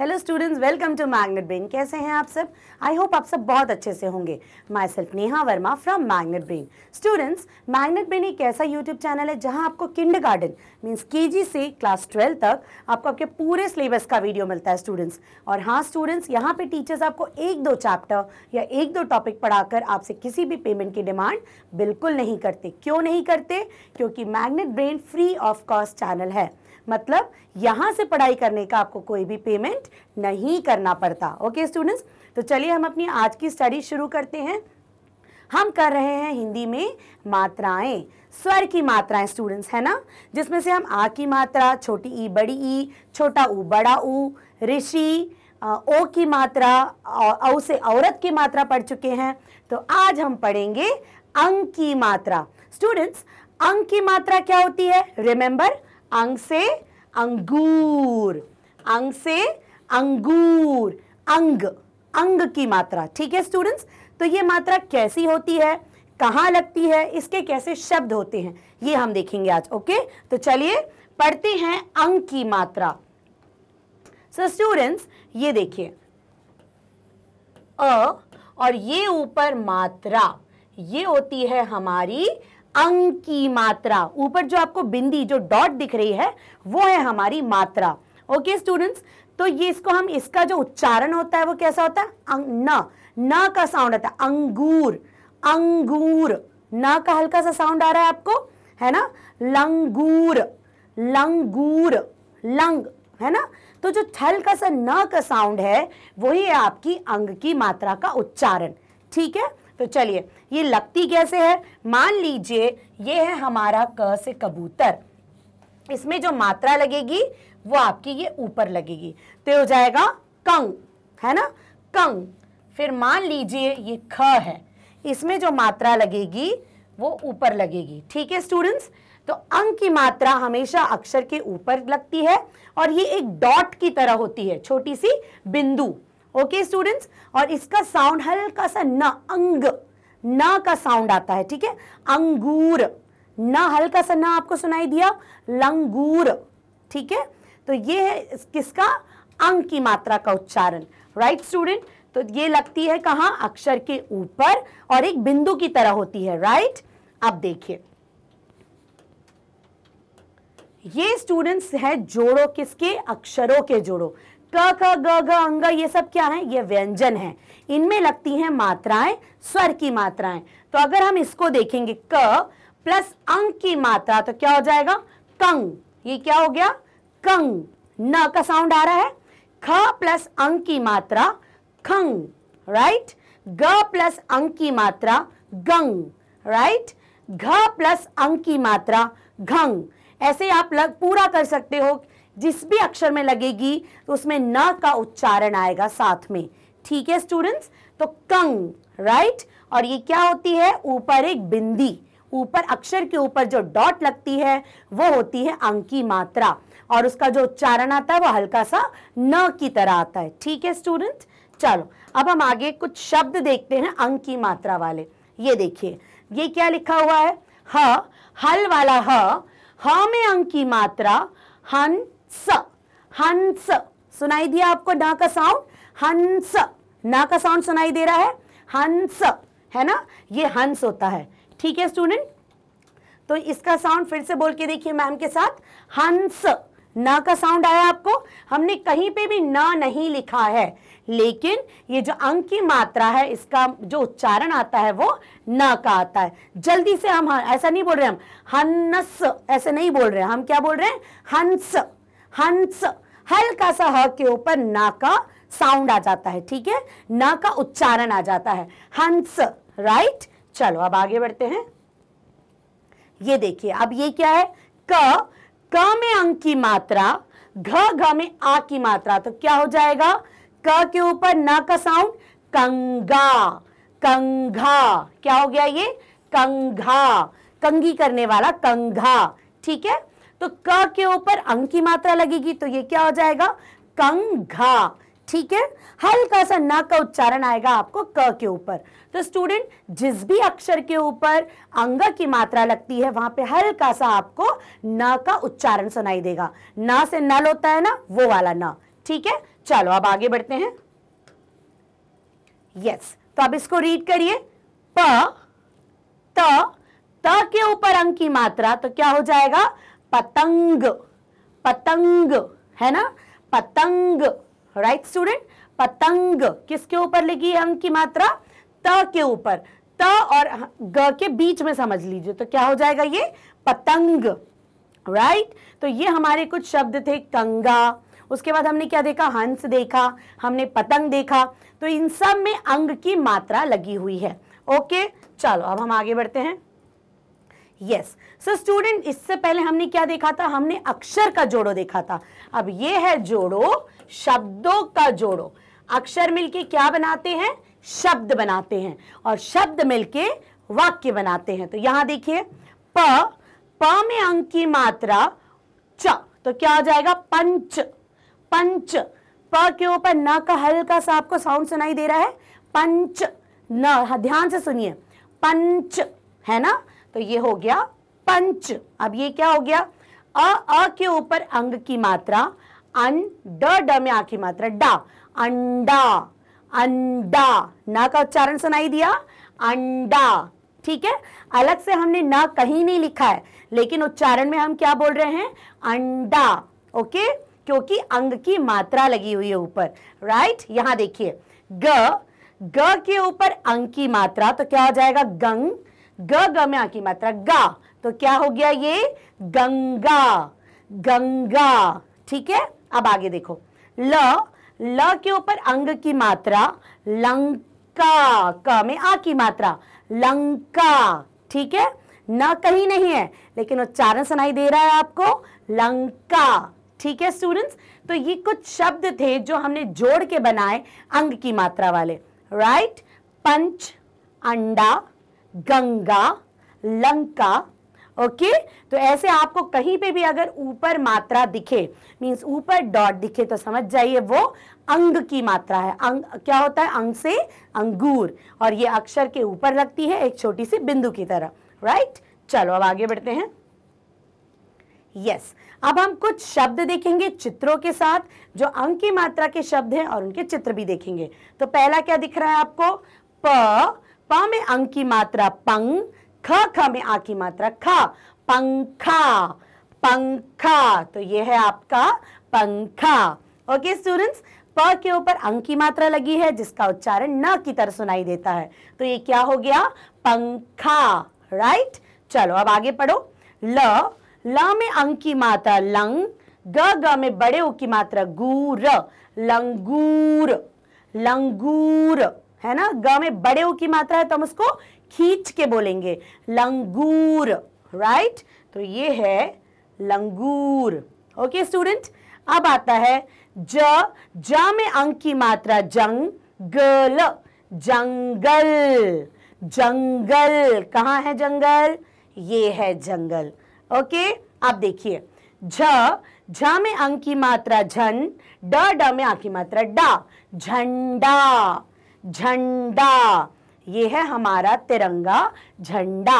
Hello students welcome to magnet brain कैसे हैं आप सब आई होप आप सब बहुत अच्छे से होंगे myself Neha Verma from magnet brain students magnet brain एक ऐसा यूट्यूब चैनल है जहां आपको किंडर गार्डन मीन्स के से क्लास ट्वेल्व तक आपको आपके पूरे सिलेबस का वीडियो मिलता है स्टूडेंट्स और हाँ स्टूडेंट्स यहाँ पे टीचर्स आपको एक दो चैप्टर या एक दो टॉपिक पढ़ाकर आपसे किसी भी पेमेंट की डिमांड बिल्कुल नहीं करते क्यों नहीं करते क्योंकि magnet brain free of cost channel है मतलब यहाँ से पढ़ाई करने का आपको कोई भी पेमेंट नहीं करना पड़ता ओके स्टूडेंट्स तो चलिए हम अपनी आज की स्टडी शुरू करते हैं हम कर रहे हैं हिंदी में मात्राएं स्वर की मात्राएं स्टूडेंट्स है ना जिसमें से हम आ की मात्रा छोटी ई बड़ी ई छोटा ऊ बड़ा ऊ ऋषि ओ की मात्रा औ से औरत की मात्रा पढ़ चुके हैं तो आज हम पढ़ेंगे अंक की मात्रा स्टूडेंट्स अंक की मात्रा क्या होती है रिमेंबर अंग से अंगूर अंग से अंगूर अंग अंग की मात्रा ठीक है स्टूडेंट्स तो ये मात्रा कैसी होती है कहाँ लगती है इसके कैसे शब्द होते हैं ये हम देखेंगे आज ओके तो चलिए पढ़ते हैं अंग की मात्रा सो so, स्टूडेंट्स ये देखिए अ और ये ऊपर मात्रा ये होती है हमारी अंग की मात्रा ऊपर जो आपको बिंदी जो डॉट दिख रही है वो है हमारी मात्रा ओके okay, स्टूडेंट्स तो ये इसको हम इसका जो उच्चारण होता है वो कैसा होता है न न का साउंड आता है अंगूर अंगूर न का हल्का सा साउंड आ रहा है आपको है ना लंगूर लंगूर लंग है ना तो जो हल्का सा न का साउंड है वही है आपकी अंग की मात्रा का उच्चारण ठीक है तो चलिए ये लगती कैसे है मान लीजिए ये है हमारा क से कबूतर इसमें जो मात्रा लगेगी वो आपकी ये ऊपर लगेगी तो हो जाएगा कंग है ना कंग फिर मान लीजिए ये ख है इसमें जो मात्रा लगेगी वो ऊपर लगेगी ठीक है स्टूडेंट्स तो अंक की मात्रा हमेशा अक्षर के ऊपर लगती है और ये एक डॉट की तरह होती है छोटी सी बिंदु ओके स्टूडेंट्स और इसका साउंड हल्का सा न अंग न का साउंड आता है ठीक है अंगूर न हल्का सा न आपको सुनाई दिया लंगूर ठीक है तो ये है किसका अंग की मात्रा का उच्चारण राइट स्टूडेंट तो ये लगती है कहा अक्षर के ऊपर और एक बिंदु की तरह होती है राइट अब देखिए ये स्टूडेंट्स है जोड़ो किसके अक्षरों के जोड़ो क ख ग घ अंग ये सब क्या है ये व्यंजन है इनमें लगती हैं मात्राएं स्वर की मात्राएं तो अगर हम इसको देखेंगे क प्लस अंग की मात्रा तो क्या हो जाएगा कंग ये क्या हो गया कंग न का साउंड आ रहा है ख प्लस अंग की मात्रा खंग राइट ग प्लस अंग की मात्रा गंग राइट घ प्लस अंग की मात्रा घंग ऐसे आप लग पूरा कर सकते हो जिस भी अक्षर में लगेगी तो उसमें न का उच्चारण आएगा साथ में ठीक है स्टूडेंट्स तो कंग राइट और ये क्या होती है ऊपर एक बिंदी ऊपर अक्षर के ऊपर जो डॉट लगती है वो होती है अंकी मात्रा और उसका जो उच्चारण आता है वो हल्का सा न की तरह आता है ठीक है स्टूडेंट चलो अब हम आगे कुछ शब्द देखते हैं अंक की मात्रा वाले ये देखिए ये क्या लिखा हुआ है ह हल वाला ह ह में अंक की मात्रा हन हंस हंस सुनाई दिया आपको ना का साउंड हंस ना का साउंड सुनाई दे रहा है हंस है ना ये हंस होता है ठीक है स्टूडेंट तो इसका साउंड फिर से बोल के देखिए मैम के साथ हंस ना का साउंड आया आपको हमने कहीं पे भी ना नहीं लिखा है लेकिन ये जो अंक की मात्रा है इसका जो उच्चारण आता है वो न का आता है जल्दी से हम ऐसा नहीं बोल रहे हम हंस ऐसे नहीं बोल रहे हम क्या बोल रहे हैं हंस हंस हल्का सा ह के ऊपर ना का साउंड आ जाता है ठीक है ना का उच्चारण आ जाता है हंस राइट चलो अब आगे बढ़ते हैं ये देखिए अब ये क्या है क क में अंक की मात्रा घ घ में आ की मात्रा तो क्या हो जाएगा क के ऊपर न का साउंड कंगा कंघा क्या हो गया ये कंघा कंगी करने वाला कंघा ठीक है तो क के ऊपर अंग की मात्रा लगेगी तो ये क्या हो जाएगा कंघा ठीक है हल्का सा न का उच्चारण आएगा आपको क के ऊपर तो स्टूडेंट जिस भी अक्षर के ऊपर अंग की मात्रा लगती है वहां पे हल्का सा आपको न का उच्चारण सुनाई देगा न से नल होता है ना वो वाला न ठीक है चलो अब आगे बढ़ते हैं यस yes. तो अब इसको रीड करिए प त त के ऊपर अंग की मात्रा तो क्या हो जाएगा पतंग पतंग है ना पतंग राइट स्टूडेंट पतंग किसके ऊपर लिखी है अंक की मात्रा त के ऊपर त और ग के बीच में समझ लीजिए तो क्या हो जाएगा ये पतंग राइट right? तो ये हमारे कुछ शब्द थे कंगा उसके बाद हमने क्या देखा हंस देखा हमने पतंग देखा तो इन सब में अंग की मात्रा लगी हुई है ओके चलो अब हम आगे बढ़ते हैं यस सो स्टूडेंट इससे पहले हमने क्या देखा था हमने अक्षर का जोड़ो देखा था अब ये है जोड़ो शब्दों का जोड़ो अक्षर मिलके क्या बनाते हैं शब्द बनाते हैं और शब्द मिलके वाक्य बनाते हैं तो यहां देखिए प प में अंक की मात्रा च तो क्या हो जाएगा पंच पंच प के ऊपर न का हल्का सा आपको साउंड सुनाई दे रहा है पंच न हाँ, ध्यान से सुनिए पंच है ना तो ये हो गया पंच अब ये क्या हो गया अ अ के ऊपर अंग की मात्रा अन ड ड में आ की मात्रा डा अंडा अंडा न का उच्चारण सुनाई दिया अंडा ठीक है अलग से हमने न कहीं नहीं लिखा है लेकिन उच्चारण में हम क्या बोल रहे हैं अंडा ओके क्योंकि अंग की मात्रा लगी हुई है ऊपर राइट यहां देखिए ग ग के ऊपर अंग की मात्रा तो क्या हो जाएगा गंग ग ग में आ की मात्रा गा तो क्या हो गया ये गंगा गंगा ठीक है अब आगे देखो ल ल के ऊपर अंग की मात्रा लंका क में आ की मात्रा लंका ठीक है न कहीं नहीं है लेकिन उच्चारण सुनाई दे रहा है आपको लंका ठीक है स्टूडेंट्स तो ये कुछ शब्द थे जो हमने जोड़ के बनाए अंग की मात्रा वाले राइट पंच अंडा गंगा लंका ओके okay? तो ऐसे आपको कहीं पे भी अगर ऊपर मात्रा दिखे मींस ऊपर डॉट दिखे तो समझ जाइए वो अंग की मात्रा है अंग क्या होता है अंग से अंगूर और ये अक्षर के ऊपर लगती है एक छोटी सी बिंदु की तरह राइट चलो अब आगे बढ़ते हैं यस yes. अब हम कुछ शब्द देखेंगे चित्रों के साथ जो अंक की मात्रा के शब्द हैं और उनके चित्र भी देखेंगे तो पहला क्या दिख रहा है आपको प प में अंग की मात्रा पंग ख ख में आ की मात्रा ख पंखा पंखा तो ये है आपका पंखा ओके स्टूडेंट्स प के ऊपर अंग की मात्रा लगी है जिसका उच्चारण न की तरह सुनाई देता है तो ये क्या हो गया पंखा राइट चलो अब आगे पढ़ो ल ल में अंग की मात्रा लंग ग ग में बड़े ओ की मात्रा गूर लंगूर लंगूर है ना ग में बड़े ऊ की मात्रा है तो हम उसको खींच के बोलेंगे लंगूर राइट तो ये है लंगूर ओके स्टूडेंट अब आता है ज ज में अंक की मात्रा जंग गल जंगल जंगल कहाँ है जंगल ये है जंगल ओके आप देखिए झ झ में अंक की मात्रा झन ड ड में अंक की मात्रा डा झंडा झंडा ये है हमारा तिरंगा झंडा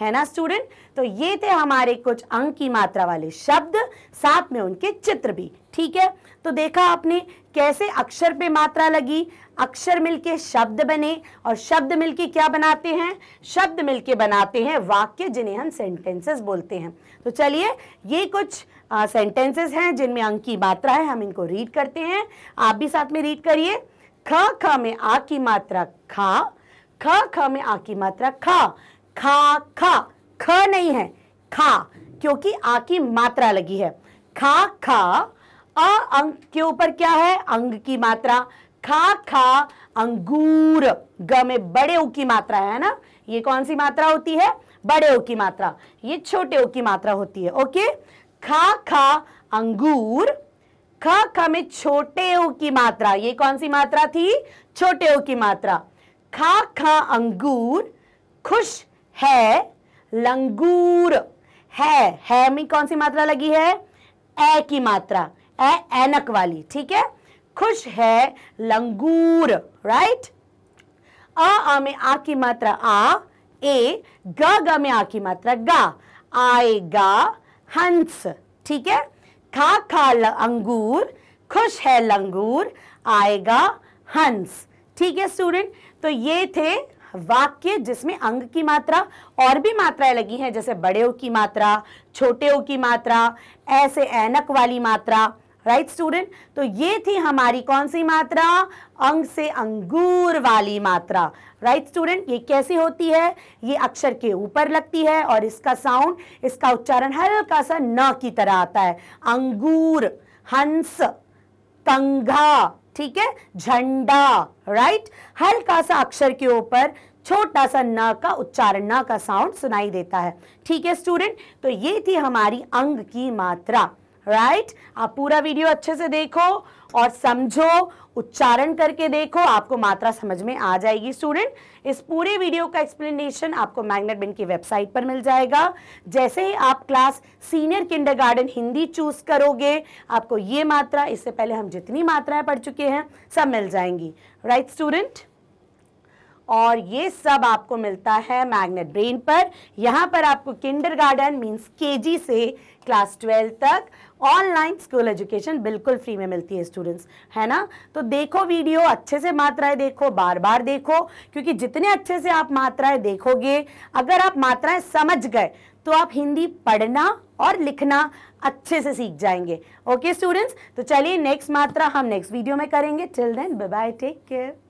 है ना स्टूडेंट तो ये थे हमारे कुछ अंक की मात्रा वाले शब्द साथ में उनके चित्र भी ठीक है तो देखा आपने कैसे अक्षर पे मात्रा लगी अक्षर मिलके शब्द बने और शब्द मिलके क्या बनाते हैं शब्द मिलके बनाते हैं वाक्य जिन्हें हम सेंटेंसेस बोलते हैं तो चलिए ये कुछ सेंटेंसेस हैं जिनमें अंक की मात्रा है हम इनको रीड करते हैं आप भी साथ में रीड करिए ख ख में आ की मात्रा खा ख ख में आ की मात्रा खा खा खा ख नहीं है खा क्योंकि आ की मात्रा लगी है खा खा अ अंग के ऊपर क्या है अंग की मात्रा खा खा अंगूर ग में बड़े ऊ की मात्रा है ना ये कौन सी मात्रा होती है बड़े ऊ की मात्रा ये छोटे ऊ की मात्रा होती है ओके खा खा अंगूर ख ख में छोटे ओ की मात्रा ये कौन सी मात्रा थी छोटे ओ की मात्रा खा खा अंगूर खुश है लंगूर है है में कौन सी मात्रा लगी है ए की मात्रा ए एनक वाली ठीक है खुश है लंगूर राइट अ आ में आ की मात्रा आ ए ग ग में आ की मात्रा गा आएगा हंस ठीक है खा खा अंगूर खुश है लंगूर आएगा हंस ठीक है स्टूडेंट तो ये थे वाक्य जिसमें अंग की मात्रा और भी मात्राएं लगी हैं जैसे बड़े ओ की मात्रा छोटे ओ की मात्रा ऐसे ऐनक वाली मात्रा राइट right, स्टूडेंट तो ये थी हमारी कौन सी मात्रा अंग से अंगूर वाली मात्रा राइट right, स्टूडेंट ये कैसी होती है ये अक्षर के ऊपर लगती है और इसका साउंड इसका उच्चारण हल्का सा न की तरह आता है अंगूर हंस तंगा ठीक है झंडा राइट हल्का सा अक्षर के ऊपर छोटा सा न का उच्चारण न का साउंड सुनाई देता है ठीक है स्टूडेंट तो ये थी हमारी अंग की मात्रा राइट right? आप पूरा वीडियो अच्छे से देखो और समझो उच्चारण करके देखो आपको मात्रा समझ में आ जाएगी स्टूडेंट इस पूरे वीडियो का एक्सप्लेनेशन आपको मैग्नेट बिन की वेबसाइट पर मिल जाएगा जैसे ही आप class senior kinder Hindi choose करोगे आपको ये मात्रा इससे पहले हम जितनी मात्राएं पढ़ चुके हैं सब मिल जाएंगी राइट right, स्टूडेंट और ये सब आपको मिलता है मैग्नेट ब्रेन पर यहाँ पर आपको किंडरगार्टन मींस केजी से क्लास ट्वेल्व तक ऑनलाइन स्कूल एजुकेशन बिल्कुल फ्री में मिलती है स्टूडेंट्स है ना तो देखो वीडियो अच्छे से मात्राएं देखो बार बार देखो क्योंकि जितने अच्छे से आप मात्राएं देखोगे अगर आप मात्राएं समझ गए तो आप हिंदी पढ़ना और लिखना अच्छे से सीख जाएंगे ओके स्टूडेंट्स तो चलिए नेक्स्ट मात्रा हम नेक्स्ट वीडियो में करेंगे till then bye bye take care